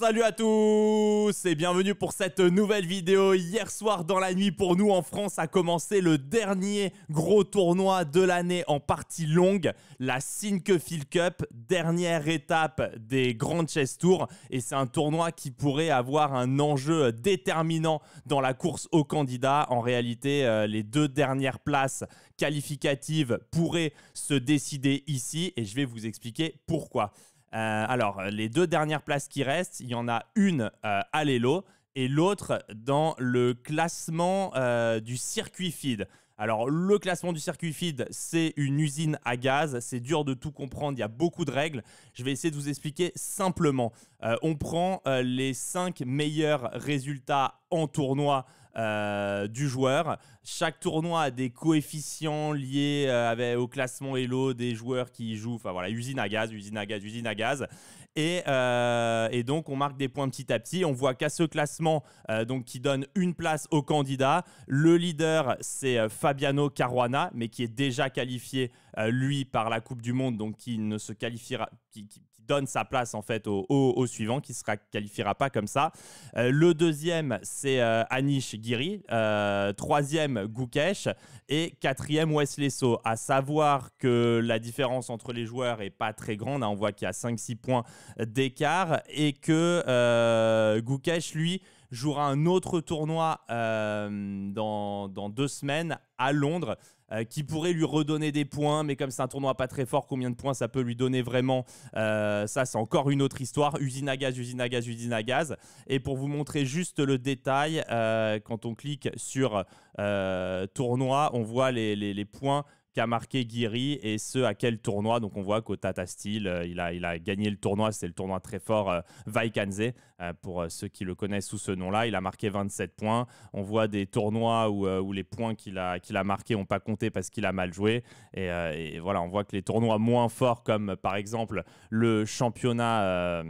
salut à tous et bienvenue pour cette nouvelle vidéo. Hier soir dans la nuit pour nous en France a commencé le dernier gros tournoi de l'année en partie longue, la Sinkefield Cup, dernière étape des grandes Chess Tours et c'est un tournoi qui pourrait avoir un enjeu déterminant dans la course aux candidats. En réalité, euh, les deux dernières places qualificatives pourraient se décider ici et je vais vous expliquer pourquoi. Euh, alors, euh, les deux dernières places qui restent, il y en a une euh, à l'Elo et l'autre dans le classement du circuit feed. Alors, le classement du circuit feed, c'est une usine à gaz. C'est dur de tout comprendre. Il y a beaucoup de règles. Je vais essayer de vous expliquer simplement. on prend les 5 meilleurs résultats en tournoi euh, du joueur. Chaque tournoi a des coefficients liés euh, au classement Elo des joueurs qui jouent. Enfin voilà, usine à gaz, usine à gaz, usine à gaz. Euh, et, donc on marque des points petit à petit. On voit qu'à ce classement, donc qui donne une place au candidat, le leader c'est Fabiano Caruana, mais qui est déjà qualifié lui par la Coupe du Monde, donc qui ne se qualifiera, qui, donne sa place en fait au, suivant qui sera qualifiera pas comme ça. Euh, le deuxième, c'est euh, Anish Giri. Euh, troisième, Gukesh. Et quatrième, Wesley So. À savoir que la différence entre les joueurs est pas très grande. Hein. on voit qu'il y a 5-6 points d'écart et que Gukesh, lui, jouera un autre tournoi dans, dans deux semaines à Londres. Euh, qui pourrait lui redonner des points, mais comme c'est un tournoi pas très fort, combien de points ça peut lui donner vraiment euh, Ça, c'est encore une autre histoire. Usine à gaz, usine à gaz, usine à gaz. Et pour vous montrer juste le détail, euh, quand on clique sur tournoi, on voit les points qu'a marqué Guiri et ce à quel tournoi. Donc on voit qu'au Tata Steel, euh, il a, il a gagné le tournoi, c'est le tournoi très fort euh, euh pour euh, ceux qui le connaissent sous ce nom-là. Il a marqué 27 points. On voit des tournois où, les points qu'il a, qu'il a marqués n'ont pas compté parce qu'il a mal joué. Et, voilà, on voit que les tournois moins forts, comme par exemple le championnat,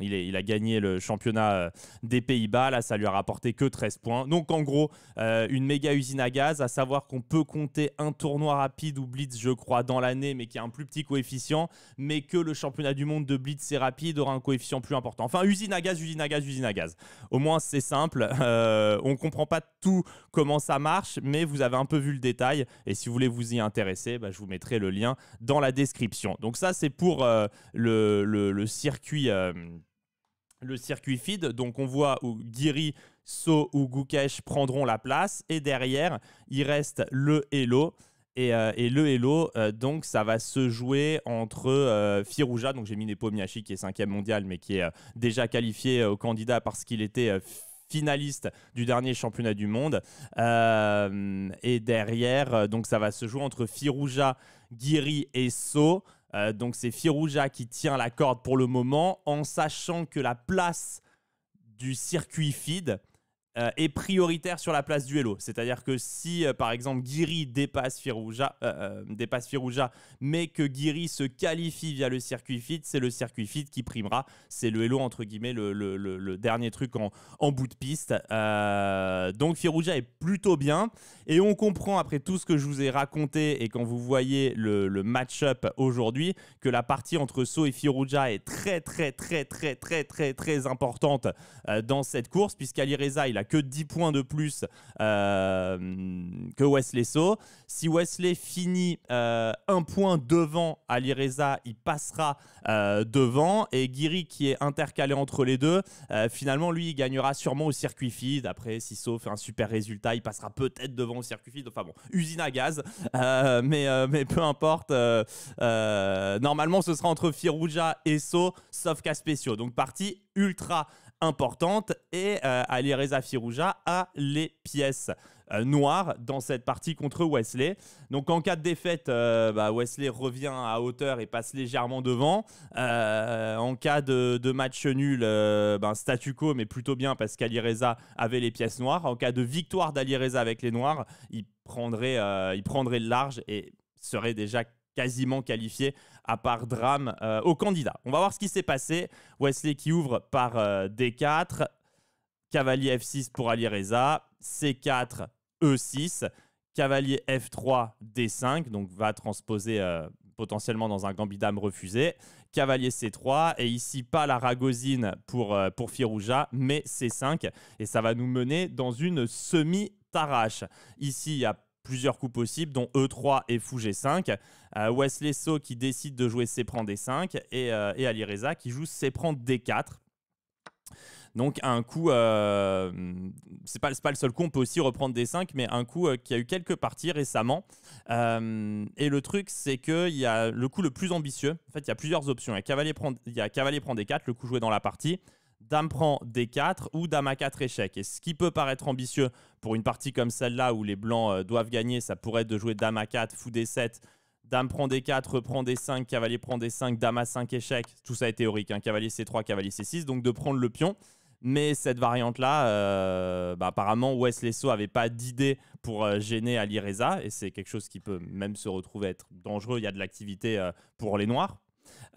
il, il a gagné le championnat des Pays-Bas, là ça lui a rapporté que 13 points. Donc en gros, une méga usine à gaz, à savoir qu'on peut compter un tournoi tournoi rapide ou blitz, je crois, dans l'année, mais qui a un plus petit coefficient, mais que le championnat du monde de blitz et rapide aura un coefficient plus important. Enfin, usine à gaz, usine à gaz, usine à gaz. Au moins, c'est simple. Euh, on ne comprend pas tout comment ça marche, mais vous avez un peu vu le détail. Et si vous voulez vous y intéresser, bah, je vous mettrai le lien dans la description. Donc ça, c'est pour euh, le, circuit... Euh, le circuit feed, donc on voit où Giri, So ou Gukesh prendront la place, et derrière, il reste le Hello, euh, et, le Hello, euh, donc ça va se jouer entre euh, Firouja, donc j'ai mis Nepo Miyashi qui est cinquième mondial, mais qui est déjà qualifié au candidat parce qu'il était finaliste du dernier championnat du monde. et derrière, donc ça va se jouer entre Firouja, Giri et So. donc c'est Firouja qui tient la corde pour le moment, en sachant que la place du circuit Feed... Euh, est prioritaire sur la place du Hello. C'est-à-dire que si, euh, par exemple, Guiri dépasse Firouja, euh, dépasse Firouja, mais que Guiri se qualifie via le circuit fit, c'est le circuit fit qui primera. C'est le Hello, entre guillemets, le, le, dernier truc en, en, bout de piste. donc Firouja est plutôt bien. Et on comprend, après tout ce que je vous ai raconté et quand vous voyez le, match-up aujourd'hui, que la partie entre So et Firouja est très, très, très, très, très, très, très importante dans cette course, Reza, il a que 10 points de plus euh, que Wesley So. Si Wesley finit euh, un point devant Ali Reza, il passera euh, devant. Et Guiri, qui est intercalé entre les deux, finalement, lui, il gagnera sûrement au circuit feed. Après, si So fait un super résultat, il passera peut-être devant au circuit feed. Enfin bon, usine à gaz. mais, mais peu importe. normalement, ce sera entre Firouja et So, sauf cas spéciaux. Donc, partie ultra importante et euh, Alireza Ali Firouja a les pièces euh, noires dans cette partie contre Wesley. Donc en cas de défaite, euh, bah, Wesley revient à hauteur et passe légèrement devant. en cas de, match nul, bah, statu quo, mais plutôt bien parce qu'Alireza avait les pièces noires. En cas de victoire d'Alireza avec les noirs, il prendrait, il prendrait le large et serait déjà quasiment qualifié, à part drame euh, au candidat. On va voir ce qui s'est passé. Wesley qui ouvre par euh, D4, cavalier F6 pour Ali Reza, C4, E6, cavalier F3, D5, donc va transposer euh, potentiellement dans un gambit dame refusé, cavalier C3, et ici pas la ragosine pour, pour Firouja, mais C5, et ça va nous mener dans une semi-tarache. Ici, il n'y a plusieurs coups possibles, dont E3 et Fou G5. Euh, Wesley So qui décide de jouer prend D5 et, euh, Ali qui joue prend D4. Donc un coup, euh, c'est pas, pas le seul coup, on peut aussi reprendre d 5, mais un coup euh, qui a eu quelques parties récemment. Euh, et le truc, c'est qu'il y a le coup le plus ambitieux. En fait, il y a plusieurs options. Il y a cavalier prend, il y a cavalier prend des 4, le coup joué dans la partie. Dame prend D4 ou Dame à 4 échec. Et ce qui peut paraître ambitieux pour une partie comme celle-là où les Blancs euh, doivent gagner, ça pourrait être de jouer Dame à 4 fou D7, Dame prend D4, reprend D5, Cavalier prend D5, Dame à 5 échec. Tout ça est théorique, hein. Cavalier C3, Cavalier C6, donc de prendre le pion. Mais cette variante-là, euh, bah, apparemment, Wesley So n'avait pas d'idée pour euh, gêner Alireza. et c'est quelque chose qui peut même se retrouver être dangereux. Il y a de l'activité pour les Noirs,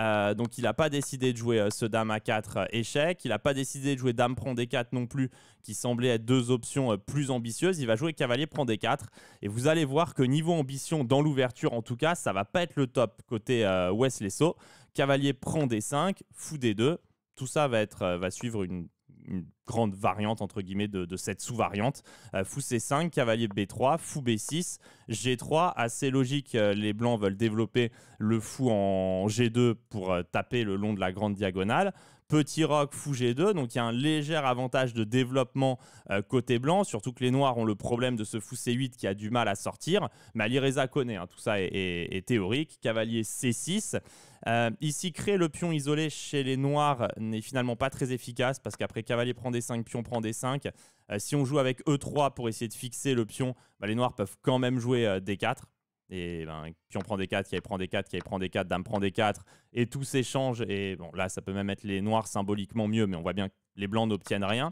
euh, donc il n'a pas décidé de jouer euh, ce dame à 4 euh, échec. Il n'a pas décidé de jouer dame prend des 4 non plus, qui semblait être deux options plus ambitieuses. Il va jouer cavalier prend des 4 Et vous allez voir que niveau ambition, dans l'ouverture en tout cas, ça va pas être le top côté West Lesso. Cavalier prend d5, fou des 2 Tout ça va, être, va suivre une une grande variante entre guillemets de, cette sous-variante. Euh, fou C5, cavalier B3, fou B6, G3, assez logique, euh, les blancs veulent développer le fou en G2 pour euh, taper le long de la grande diagonale. Petit Rock, g 2. Donc il y a un léger avantage de développement euh, côté blanc, surtout que les Noirs ont le problème de ce fou C8 qui a du mal à sortir. Mais Alireza connaît, hein, tout ça est, théorique. Cavalier C6. Euh, ici, créer le pion isolé chez les Noirs n'est finalement pas très efficace parce qu'après Cavalier prend d 5, pion prend d 5. Euh, si on joue avec E3 pour essayer de fixer le pion, bah, les Noirs peuvent quand même jouer D4 et ben, puis on prend des 4, qui prend des 4, qui prend des 4, dame prend des 4, et tout s'échange. Et bon, là, ça peut même être les noirs symboliquement mieux, mais on voit bien que les blancs n'obtiennent rien.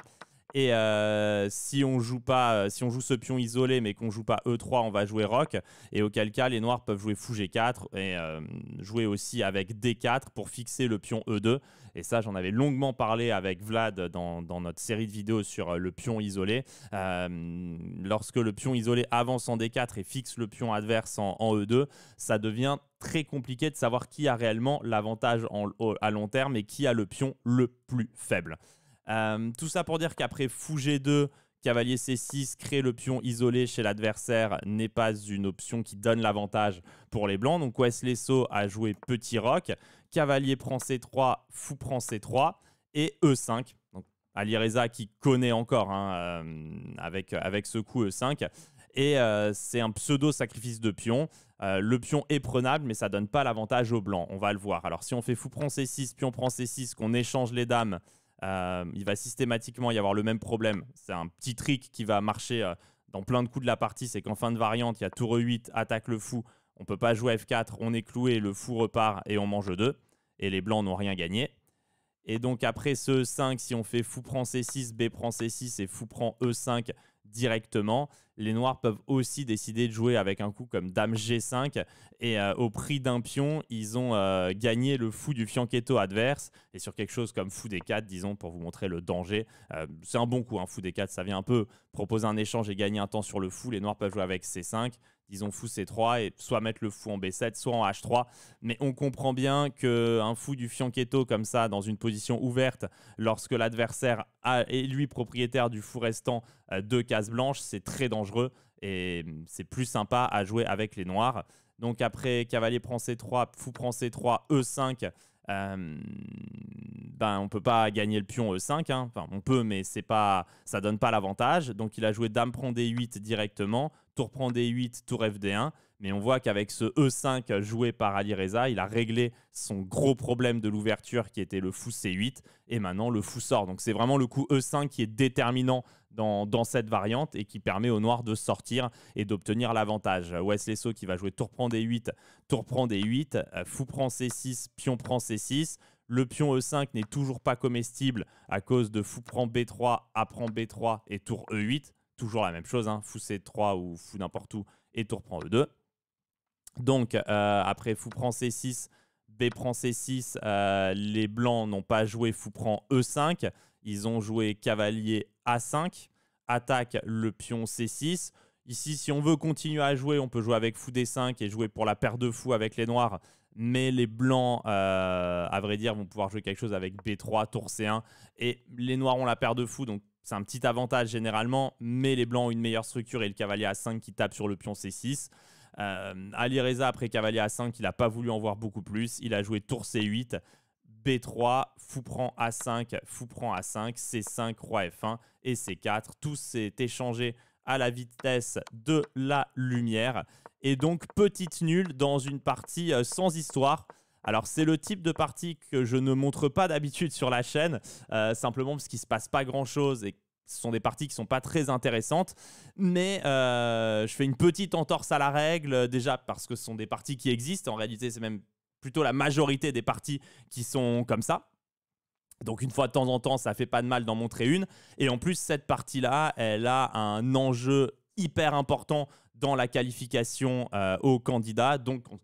Et euh, si on joue pas, euh, si on joue ce pion isolé, mais qu'on joue pas E3, on va jouer rock Et auquel cas, les noirs peuvent jouer Fou G4 et euh, jouer aussi avec D4 pour fixer le pion E2. Et ça, j'en avais longuement parlé avec Vlad dans, notre série de vidéos sur le pion isolé. lorsque le pion isolé avance en D4 et fixe le pion adverse en, en E2, ça devient très compliqué de savoir qui a réellement l'avantage à long terme et qui a le pion le plus faible. Euh, tout ça pour dire qu'après fou G2, cavalier C6, créer le pion isolé chez l'adversaire n'est pas une option qui donne l'avantage pour les blancs. Donc Wesley So a joué petit rock cavalier prend C3, fou prend C3 et E5. Donc Ali qui connaît encore hein, euh, avec, avec ce coup E5. Et euh, c'est un pseudo sacrifice de pion. le pion est prenable, mais ça donne pas l'avantage aux blancs. On va le voir. Alors si on fait fou prend C6, pion prend C6, qu'on échange les dames, euh, il va systématiquement y avoir le même problème. C'est un petit trick qui va marcher euh, dans plein de coups de la partie. C'est qu'en fin de variante, il y a tour e 8, attaque le fou. On peut pas jouer F4, on est cloué, le fou repart et on mange 2. Et les blancs n'ont rien gagné. Et donc après ce 5, si on fait fou prend C6, B prend C6 et fou prend E5, directement. Les noirs peuvent aussi décider de jouer avec un coup comme Dame G5 et euh, au prix d'un pion, ils ont euh, gagné le fou du fianchetto adverse et sur quelque chose comme fou des 4, disons, pour vous montrer le danger. Euh, c'est un bon coup, un hein, fou des 4, ça vient un peu proposer un échange et gagner un temps sur le fou. Les noirs peuvent jouer avec C5, disons fou C3 et soit mettre le fou en B7, soit en H3. Mais on comprend bien qu'un fou du fianchetto comme ça, dans une position ouverte, lorsque l'adversaire est lui propriétaire du fou restant de 4, blanche, c'est très dangereux et hum, c'est plus sympa à jouer avec les noirs. Donc après, cavalier prend C3, fou prend C3, E5. Hum, ben on peut pas gagner le pion E5, hein. enfin on peut mais c'est pas ça donne pas l'avantage. Donc il a joué dame prend D8 directement, tour prend D8, tour FD1 mais on voit qu'avec ce E5 joué par Ali Reza, il a réglé son gros problème de l'ouverture qui était le fou C8 et maintenant le fou sort. Donc c'est vraiment le coup E5 qui est déterminant dans, cette variante et qui permet aux noirs de sortir et d'obtenir l'avantage. Wesley So qui va jouer tour prend D8, tour prend D8, euh, fou prend C6, pion prend C6. Le pion E5 n'est toujours pas comestible à cause de fou prend B3, A prend B3 et tour E8. Toujours la même chose, hein. fou C3 ou fou n'importe où et tour prend E2. Donc, euh, après fou prend C6, B prend C6, euh, les blancs n'ont pas joué fou prend E5. Ils ont joué cavalier A5, attaque le pion C6. Ici, si on veut continuer à jouer, on peut jouer avec fou D5 et jouer pour la paire de fous avec les noirs. Mais les blancs, euh, à vrai dire, vont pouvoir jouer quelque chose avec B3, tour C1. Et les noirs ont la paire de fou, donc c'est un petit avantage généralement. Mais les blancs ont une meilleure structure et le cavalier A5 qui tape sur le pion C6. Euh, Ali Reza, après cavalier a 5, il n'a pas voulu en voir beaucoup plus. Il a joué tour C8, B3, fou prend A5, fou prend A5, C5, roi F1 et C4. Tout s'est échangé à la vitesse de la lumière. Et donc, petite nulle dans une partie euh, sans histoire. Alors c'est le type de partie que je ne montre pas d'habitude sur la chaîne, euh, simplement parce qu'il ne se passe pas grand-chose et ce sont des parties qui sont pas très intéressantes, mais euh, je fais une petite entorse à la règle, déjà parce que ce sont des parties qui existent, en réalité c'est même plutôt la majorité des parties qui sont comme ça. Donc une fois de temps en temps, ça fait pas de mal d'en montrer une, et en plus cette partie-là, elle a un enjeu hyper important dans la qualification euh, aux candidats, donc en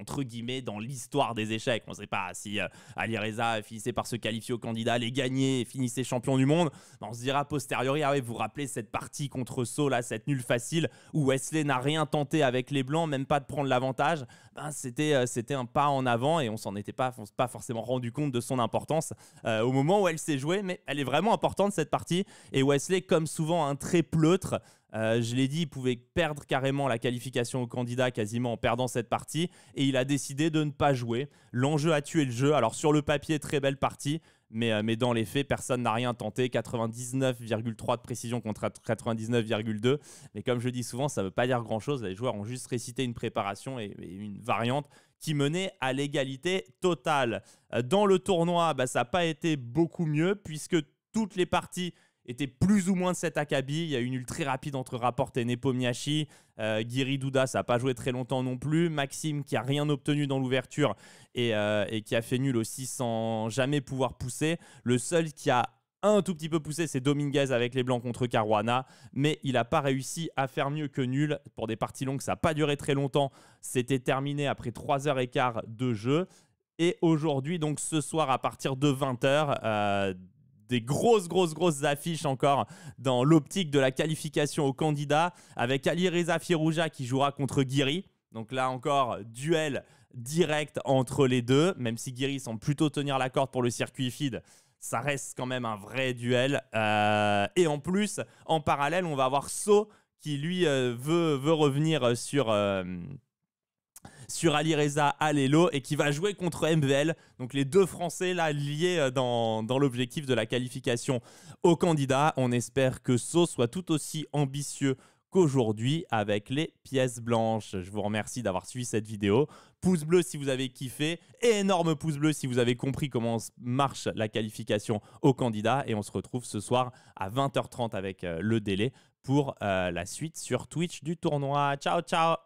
entre guillemets, dans l'histoire des échecs. On ne sait pas si euh, Ali Reza finissait par se qualifier au candidat, les gagner et finissait champion du monde. on se dira posteriori, ah vous vous rappelez cette partie contre So, cette nulle facile, où Wesley n'a rien tenté avec les Blancs, même pas de prendre l'avantage. Ben, euh, c'était, un pas en avant et on s'en était pas, forcément rendu compte de son importance euh, au moment où elle s'est jouée, mais elle est vraiment importante cette partie. Et Wesley, comme souvent, un très pleutre, euh, je l'ai dit, il pouvait perdre carrément la qualification au candidat quasiment en perdant cette partie et il a décidé de ne pas jouer. L'enjeu a tué le jeu. Alors sur le papier, très belle partie, mais, euh, mais dans les faits, personne n'a rien tenté. 99,3 de précision contre 99,2. Mais comme je dis souvent, ça ne veut pas dire grand-chose. Les joueurs ont juste récité une préparation et, une variante qui menait à l'égalité totale. Euh, dans le tournoi, bah, ça n'a pas été beaucoup mieux puisque toutes les parties était plus ou moins de cet acabit. Il y a eu une très rapide entre Rapport et Nepomiachi. Euh, Guiri Douda, ça n'a pas joué très longtemps non plus. Maxime, qui a rien obtenu dans l'ouverture euh, et, qui a fait nul aussi sans jamais pouvoir pousser. Le seul qui a un tout petit peu poussé, c'est Dominguez avec les Blancs contre Caruana, mais il n'a pas réussi à faire mieux que nul. Pour des parties longues, ça n'a pas duré très longtemps. C'était terminé après 3h15 de jeu. Et aujourd'hui, donc ce soir à partir de 20h, des grosses, grosses, grosses affiches encore dans l'optique de la qualification au candidat avec Ali Reza Firouja qui jouera contre Guiri. Donc là encore, duel direct entre les deux, même si Guiri semble plutôt tenir la corde pour le circuit feed. Ça reste quand même un vrai duel. Euh, et en plus, en parallèle, on va avoir So qui lui euh, veut, veut revenir euh, sur, sur Ali Reza Alelo et qui va jouer contre MVL. Donc les deux Français là liés euh, dans, l'objectif de la qualification au candidat. On espère que So soit tout aussi ambitieux qu'aujourd'hui avec les pièces blanches. Je vous remercie d'avoir suivi cette vidéo. Pouce bleu si vous avez kiffé, et énorme pouce bleu si vous avez compris comment marche la qualification au candidat. Et on se retrouve ce soir à 20h30 avec euh, le délai pour euh, la suite sur Twitch du tournoi. Ciao, ciao